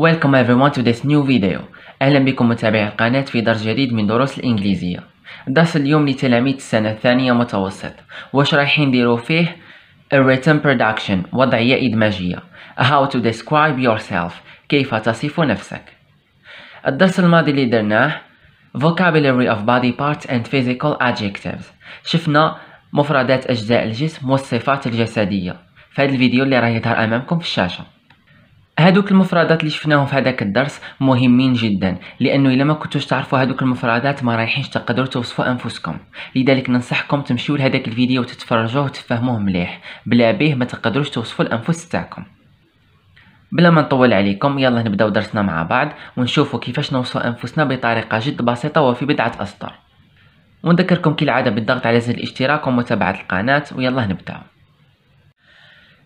Welcome everyone to this new video أهلا بكم متابعي القناة في درس جديد من دروس الإنجليزية درس اليوم لتلاميذ السنة الثانية متوسط واش رايحين نديرو فيه A written production وضعية إدماجية How to describe yourself كيف تصف نفسك الدرس الماضي اللي درناه Vocabulary of body parts and physical adjectives شفنا مفردات أجزاء الجسم والصفات الجسدية في هذا الفيديو اللي راه يظهر أمامكم في الشاشة هادوك المفردات اللي شفناهم في هذاك الدرس مهمين جدا لانه الا ما كنتوش تعرفوا هادوك المفردات ما رايحينش تقدروا توصفوا انفسكم لذلك ننصحكم تمشيو لهذاك الفيديو وتتفرجوه وتفهموه مليح بلا بيه ما تقدروش توصفوا الانفس تاعكم بلا ما نطول عليكم يلا نبداو درسنا مع بعض ونشوفوا كيفاش نوصفوا انفسنا بطريقه جد بسيطه وفي بضعه اسطر ونذكركم كالعاده بالضغط على زر الاشتراك ومتابعه القناه ويلا نبداو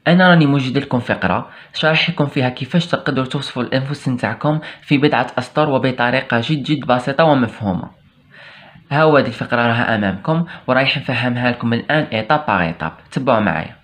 انا راني موجد لكم فقره شارح لكم فيها كيفاش تقدروا توصفوا الانفس نتاعكم في بضعه اسطر وبطريقه جد جد بسيطه ومفهومه ها هو هذه الفقره راها امامكم ورايح نفهمها لكم الان ايطاب باغ ايطاب تبعوا معايا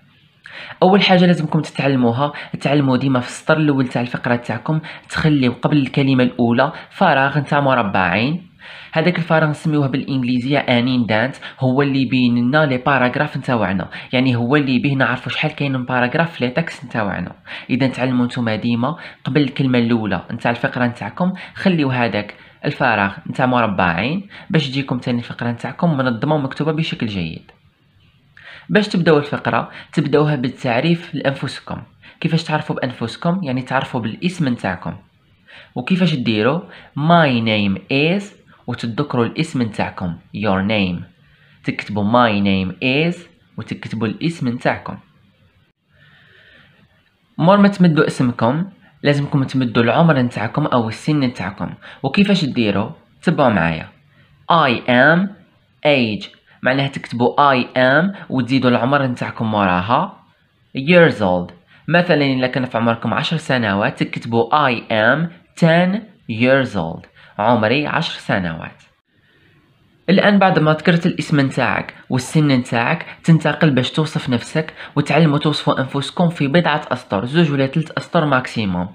اول حاجه لازمكم تتعلموها تعلموا ديما في السطر الاول تاع الفقره تاعكم تخليو قبل الكلمه الاولى فراغ نتاع مربعين هذاك الفراغ نسميوه بالانجليزيه انين دانت هو اللي بين لنا لي باراغراف نتاوعنا يعني هو اللي بيه نعرفوا شحال كاين من باراغراف في لي تاكس نتاوعنا اذا تعلموا نتوما ديما قبل الكلمه الاولى نتاع الفقره نتاعكم خليو هذاك الفراغ نتاع مربعين باش تجيكم ثاني الفقره نتاعكم منظمه ومكتوبه بشكل جيد باش تبداو الفقره تبداوها بالتعريف لانفسكم كيفاش تعرفوا بانفسكم يعني تعرفوا بالاسم نتاعكم وكيفاش ديروا ماي نيم از وتتذكروا الاسم نتاعكم your name تكتبوا my name is وتكتبوا الاسم نتاعكم مور ما تمدوا اسمكم لازمكم تمدوا العمر نتاعكم او السن نتاعكم وكيفاش تديروا تبعوا معايا I am age معناها تكتبوا I am وتزيدوا العمر نتاعكم وراها years old مثلا إذا كان في عمركم عشر سنوات تكتبوا I am 10 years old عمري عشر سنوات الآن بعد ما ذكرت الاسم نتاعك والسن نتاعك تنتقل باش توصف نفسك وتعلموا توصفوا أنفسكم في بضعة أسطر زوج ولا ثلاث أسطر ماكسيموم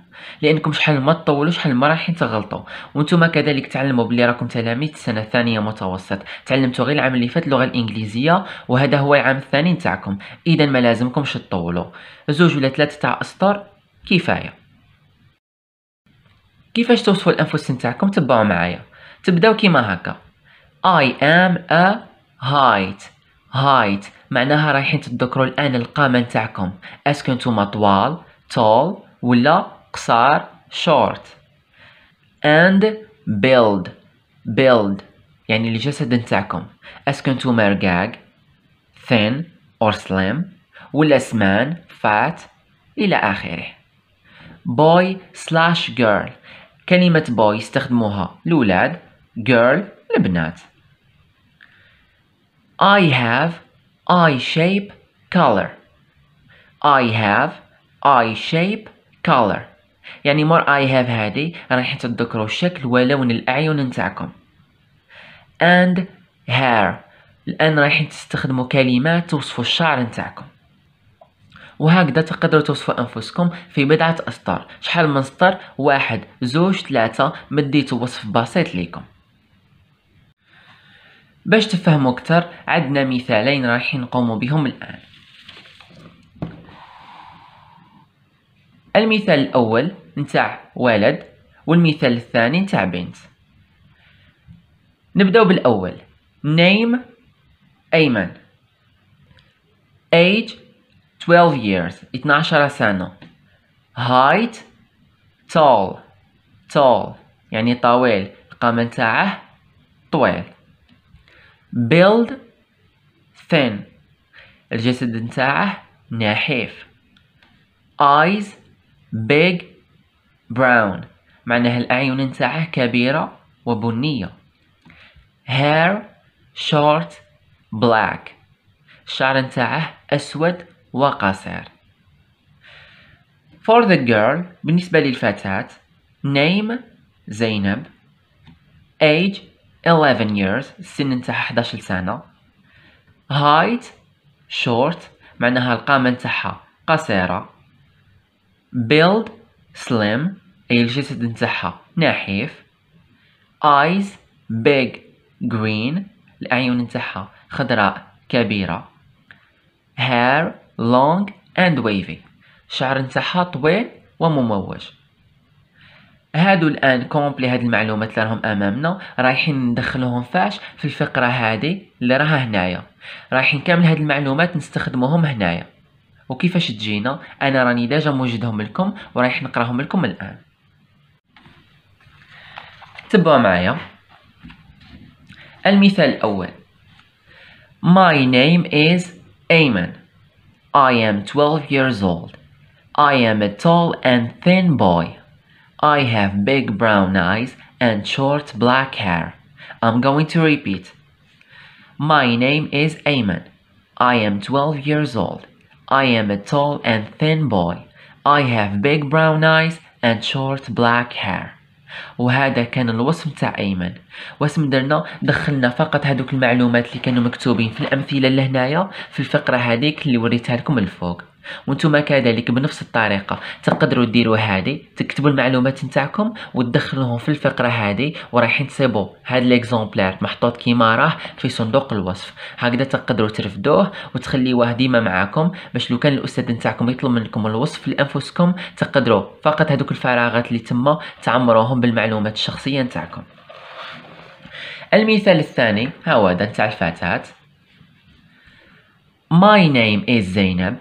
لأنكم شحال ما تطولوا شحال ما رايحين تغلطوا وانتم كذلك تعلموا بلي راكم تلاميذ السنة الثانية متوسط تعلمتوا غير العام اللي فات اللغة الإنجليزية وهذا هو العام الثاني نتاعكم إذا ما لازمكمش تطولوا زوج ولا ثلاثة تاع أسطر كفاية كيفاش توصفوا الانفس نتاعكم تبعوا معايا تبداو كيما هكا I am a height height معناها رايحين تتذكروا الان القامه نتاعكم اسكو نتوما طوال tall ولا قصار short and build build يعني الجسد نتاعكم اسكو نتوما رقاق thin or slim ولا سمان fat الى اخره boy slash girl كلمة boy يستخدموها الأولاد girl البنات I have I shape color I have I shape color يعني مر I have هادي راح تتذكروا شكل ولون الأعين نتاعكم and hair الآن رايحين تستخدموا كلمات توصفوا الشعر نتاعكم وهكذا تقدروا توصفوا انفسكم في بضعه اسطر شحال من سطر واحد زوج ثلاثه مديت وصف بسيط ليكم باش تفهموا اكثر عندنا مثالين رايحين نقوموا بهم الان المثال الاول نتاع ولد والمثال الثاني نتاع بنت نبداو بالاول name ايمن age 12 years 12 سنة height tall tall يعني طويل القامة نتاعه طويل build thin الجسد نتاعه نحيف eyes big brown معناها الأعين نتاعه كبيرة وبنية hair short black الشعر نتاعه أسود وقصير for the girl بالنسبة للفتاة name زينب age 11 years السن نتاعها 11 سنة height short معناها القامة نتاعها قصيرة build slim أي الجسد نتاعها نحيف eyes big green الأعين نتاعها خضراء كبيرة hair long and wavy شعر نتاعها طويل ومموج هادو الان كومبلي هاد المعلومات اللي راهم امامنا رايحين ندخلوهم فاش في الفقره هادي اللي راها هنايا رايحين كامل هاد المعلومات نستخدموهم هنايا وكيفاش تجينا انا راني ديجا موجدهم لكم ورايح نقراهم لكم الان تبعوا معايا المثال الاول My name is Ayman I am 12 years old. I am a tall and thin boy. I have big brown eyes and short black hair. I'm going to repeat. My name is Eamon. I am 12 years old. I am a tall and thin boy. I have big brown eyes and short black hair. وهذا كان الوصف تاع ايمن واسم درنا دخلنا فقط هذوك المعلومات اللي كانوا مكتوبين في الامثله اللي هنايا في الفقره هذيك اللي وريتها لكم الفوق وانتم كذلك بنفس الطريقه تقدروا تديروا هذه تكتبوا المعلومات نتاعكم وتدخلوهم في الفقره هذه وراح تصيبوا هذا ليكزومبلير محطوط كيما راه في صندوق الوصف هكذا تقدروا ترفدوه وتخليوه ديما معاكم باش لو كان الاستاذ نتاعكم يطلب منكم الوصف لانفسكم تقدروا فقط هذوك الفراغات اللي تما تعمروهم بالمعلومات الشخصيه نتاعكم المثال الثاني ها هو هذا نتاع الفتاه My name is Zainab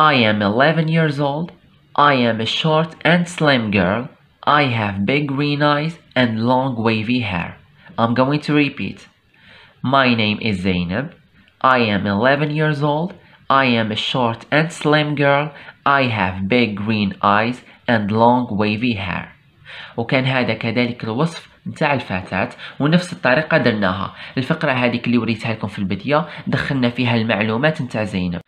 I am 11 years old. I am a short and slim girl. I have big green eyes and long wavy hair. I'm going to repeat. My name is Zainab. I am 11 years old. I am a short and slim girl. I have big green eyes and long wavy hair. وكان هذا كذلك الوصف نتاع الفتاة ونفس الطريقة درناها الفقرة هذه اللي وريتها لكم في البداية دخلنا فيها المعلومات نتاع زينب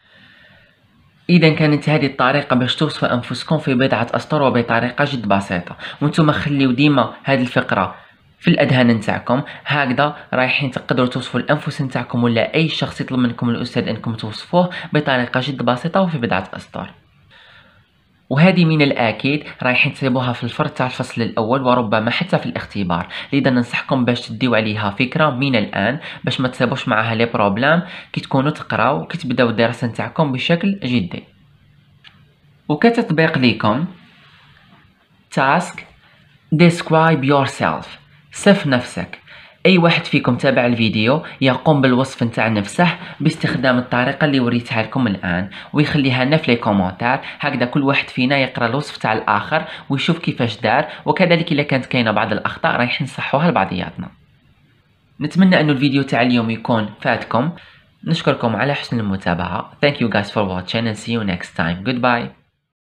اذا كانت هذه الطريقه باش توصفوا انفسكم في بضعه اسطر وبطريقه جد بسيطه وانتم خليو ديما هذه الفقره في الاذهان نتاعكم هكذا رايحين تقدروا توصفوا الانفس نتاعكم ولا اي شخص يطلب منكم الاستاذ انكم توصفوه بطريقه جد بسيطه وفي بضعه اسطر وهذه من الأكيد رايحين تصيبوها في الفرد تاع الفصل الأول وربما حتى في الاختبار لذا ننصحكم باش تديو عليها فكرة من الآن باش ما تصيبوش معها لي بروبلام كي تكونوا تقراو كي تبداو الدراسه نتاعكم بشكل جدي وكتطبيق ليكم تاسك يور سيلف صف نفسك اي واحد فيكم تابع الفيديو يقوم بالوصف نتاع نفسه باستخدام الطريقه اللي وريتها لكم الان ويخليها لنا في لي كومونتير هكذا كل واحد فينا يقرا الوصف تاع الاخر ويشوف كيفاش دار وكذلك الا كانت كاينه بعض الاخطاء رايح نصحوها لبعضياتنا نتمنى انه الفيديو تاع اليوم يكون فاتكم نشكركم على حسن المتابعه thank you guys for watching and see you next time goodbye